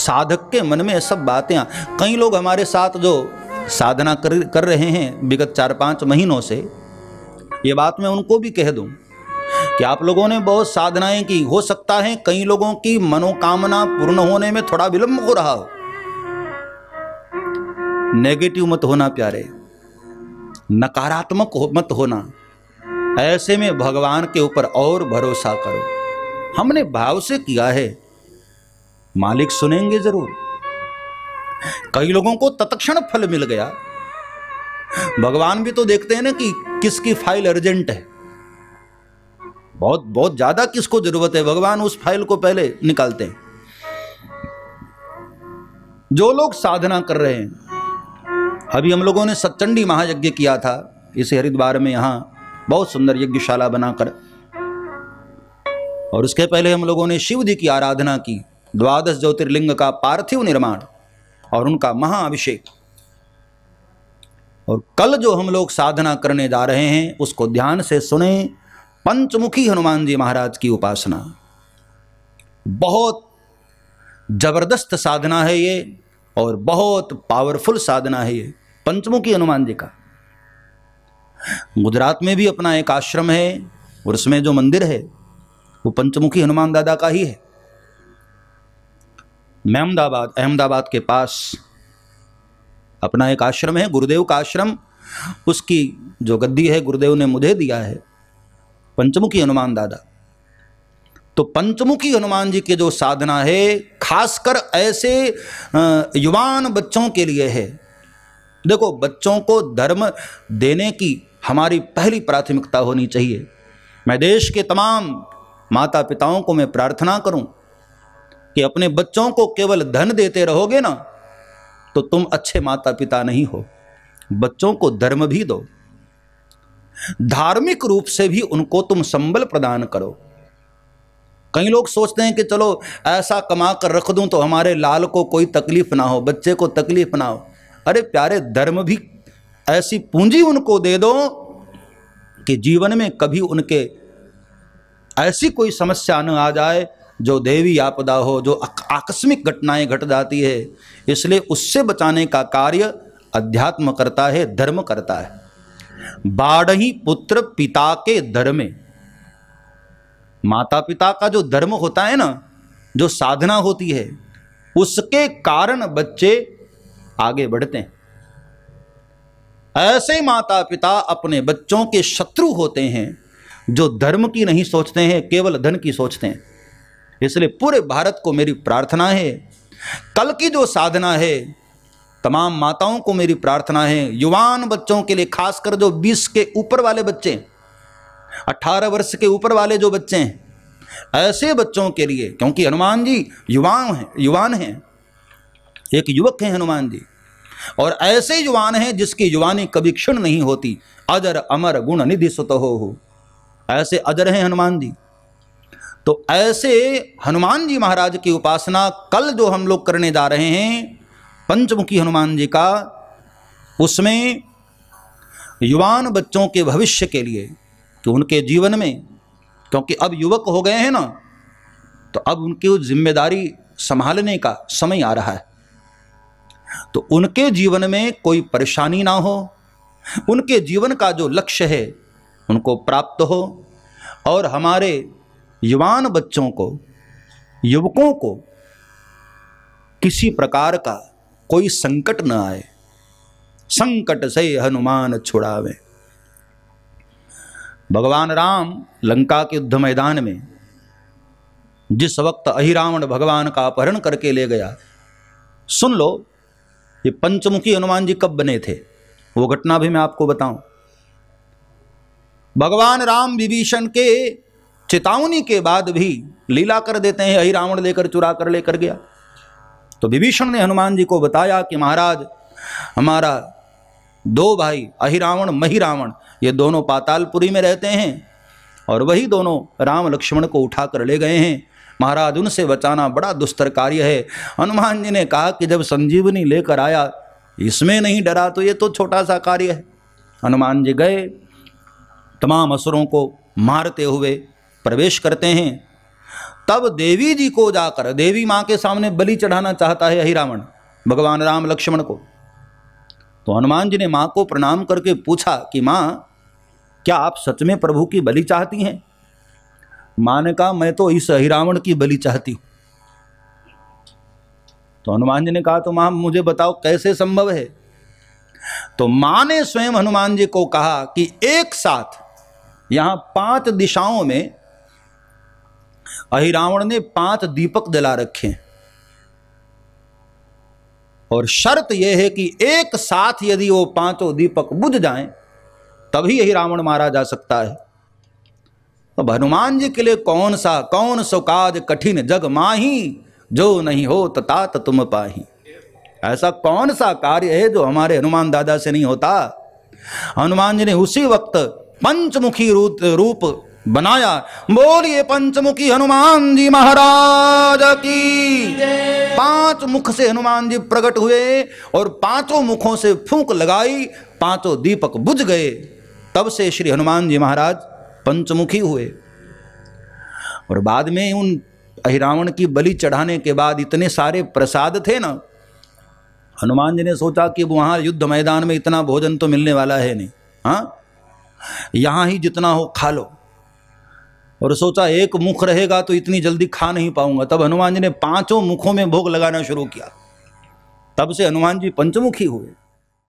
साधक के मन में सब बातें कई लोग हमारे साथ जो साधना कर कर रहे हैं विगत चार पाँच महीनों से ये बात मैं उनको भी कह दूं कि आप लोगों ने बहुत साधनाएं की हो सकता है कई लोगों की मनोकामना पूर्ण होने में थोड़ा विलंब हो रहा हो नेगेटिव मत होना प्यारे नकारात्मक मत होना ऐसे में भगवान के ऊपर और भरोसा करो हमने भाव से किया है मालिक सुनेंगे जरूर कई लोगों को तत्क्षण फल मिल गया भगवान भी तो देखते हैं ना कि किसकी फाइल अर्जेंट है बहुत बहुत ज्यादा किसको जरूरत है भगवान उस फाइल को पहले निकालते हैं जो लोग साधना कर रहे हैं अभी हम लोगों ने सच्चंडी महायज्ञ किया था इस हरिद्वार में यहां बहुत सुंदर यज्ञशाला बनाकर और उसके पहले हम लोगों ने शिव जी की आराधना की द्वादश ज्योतिर्लिंग का पार्थिव निर्माण और उनका महाअभिषेक और कल जो हम लोग साधना करने जा रहे हैं उसको ध्यान से सुने पंचमुखी हनुमान जी महाराज की उपासना बहुत जबरदस्त साधना है ये और बहुत पावरफुल साधना है ये पंचमुखी हनुमान जी का गुजरात में भी अपना एक आश्रम है और उसमें जो मंदिर है वो पंचमुखी हनुमान दादा का ही है महमदाबाद अहमदाबाद के पास अपना एक आश्रम है गुरुदेव का आश्रम उसकी जो गद्दी है गुरुदेव ने मुझे दिया है पंचमुखी हनुमान दादा तो पंचमुखी हनुमान जी की जो साधना है खासकर ऐसे युवान बच्चों के लिए है देखो बच्चों को धर्म देने की हमारी पहली प्राथमिकता होनी चाहिए मैं देश के तमाम माता पिताओं को मैं प्रार्थना करूं कि अपने बच्चों को केवल धन देते रहोगे ना तो तुम अच्छे माता पिता नहीं हो बच्चों को धर्म भी दो धार्मिक रूप से भी उनको तुम संबल प्रदान करो कई लोग सोचते हैं कि चलो ऐसा कमा कर रख दूं तो हमारे लाल को कोई तकलीफ ना हो बच्चे को तकलीफ ना हो अरे प्यारे धर्म भी ऐसी पूंजी उनको दे दो कि जीवन में कभी उनके ऐसी कोई समस्या न आ जाए जो देवी आपदा हो जो आकस्मिक घटनाएं घट जाती है इसलिए उससे बचाने का कार्य अध्यात्म करता है धर्म करता है बाढ़ ही पुत्र पिता के धर्मे माता पिता का जो धर्म होता है ना जो साधना होती है उसके कारण बच्चे आगे बढ़ते हैं ऐसे माता पिता अपने बच्चों के शत्रु होते हैं जो धर्म की नहीं सोचते हैं केवल धन की सोचते हैं इसलिए पूरे भारत को मेरी प्रार्थना है कल की जो साधना है तमाम माताओं को मेरी प्रार्थना है युवान बच्चों के लिए खासकर जो 20 के ऊपर वाले बच्चे 18 वर्ष के ऊपर वाले जो बच्चे हैं ऐसे बच्चों के लिए क्योंकि हनुमान जी युवा हैं युवान हैं एक युवक हैं हनुमान जी और ऐसे युवान हैं जिसकी युवानी कभी क्षण नहीं होती अजर अमर गुण निधि सुत हो ऐसे अजर हैं हनुमान जी तो ऐसे हनुमान जी महाराज की उपासना कल जो हम लोग करने जा रहे हैं पंचमुखी हनुमान जी का उसमें युवान बच्चों के भविष्य के लिए कि उनके जीवन में क्योंकि अब युवक हो गए हैं ना तो अब उनकी जिम्मेदारी संभालने का समय आ रहा है तो उनके जीवन में कोई परेशानी ना हो उनके जीवन का जो लक्ष्य है उनको प्राप्त हो और हमारे युवान बच्चों को युवकों को किसी प्रकार का कोई संकट न आए संकट से हनुमान छुड़ावे भगवान राम लंका के युद्ध मैदान में जिस वक्त अहिरावण भगवान का अपहरण करके ले गया सुन लो ये पंचमुखी हनुमान जी कब बने थे वो घटना भी मैं आपको बताऊं भगवान राम विभीषण के चेतावनी के बाद भी लीला कर देते हैं यही रावण लेकर चुरा कर लेकर गया तो विभीषण ने हनुमान जी को बताया कि महाराज हमारा दो भाई अहिरावण रावण ये दोनों पातालपुरी में रहते हैं और वही दोनों राम लक्ष्मण को उठा कर ले गए हैं महाराज उनसे बचाना बड़ा दुस्तर कार्य है हनुमान जी ने कहा कि जब संजीवनी लेकर आया इसमें नहीं डरा तो ये तो छोटा सा कार्य है हनुमान जी गए तमाम असुरों को मारते हुए प्रवेश करते हैं तब देवी जी को जाकर देवी माँ के सामने बलि चढ़ाना चाहता है अही रावण भगवान राम लक्ष्मण को तो हनुमान जी ने माँ को प्रणाम करके पूछा कि माँ क्या आप सच में प्रभु की बलि चाहती हैं माँ ने कहा मैं तो इस रावण की बलि चाहती हूं तो हनुमान जी ने कहा तो माँ मुझे बताओ कैसे संभव है तो माँ ने स्वयं हनुमान जी को कहा कि एक साथ यहां पांच दिशाओं में अहिरावण ने पांच दीपक जला रखे और शर्त यह है कि एक साथ यदि वो पांचों दीपक बुझ जाएं तभी यही रावण मारा जा सकता है अब तो हनुमान जी के लिए कौन सा कौन सो काज कठिन जग माही जो नहीं हो तात तुम पाही ऐसा कौन सा कार्य है जो हमारे हनुमान दादा से नहीं होता हनुमान जी ने उसी वक्त पंचमुखी रूप बनाया बोलिए पंचमुखी हनुमान जी महाराज की पांच मुख से हनुमान जी प्रकट हुए और पांचों मुखों से फूंक लगाई पांचों दीपक बुझ गए तब से श्री हनुमान जी महाराज पंचमुखी हुए और बाद में उन अहिरावण की बलि चढ़ाने के बाद इतने सारे प्रसाद थे ना हनुमान जी ने सोचा कि वहां युद्ध मैदान में इतना भोजन तो मिलने वाला है नहीं हाँ यहाँ ही जितना हो खा लो और सोचा एक मुख रहेगा तो इतनी जल्दी खा नहीं पाऊंगा तब हनुमान जी ने पांचों मुखों में भोग लगाना शुरू किया तब से हनुमान जी पंचमुखी हुए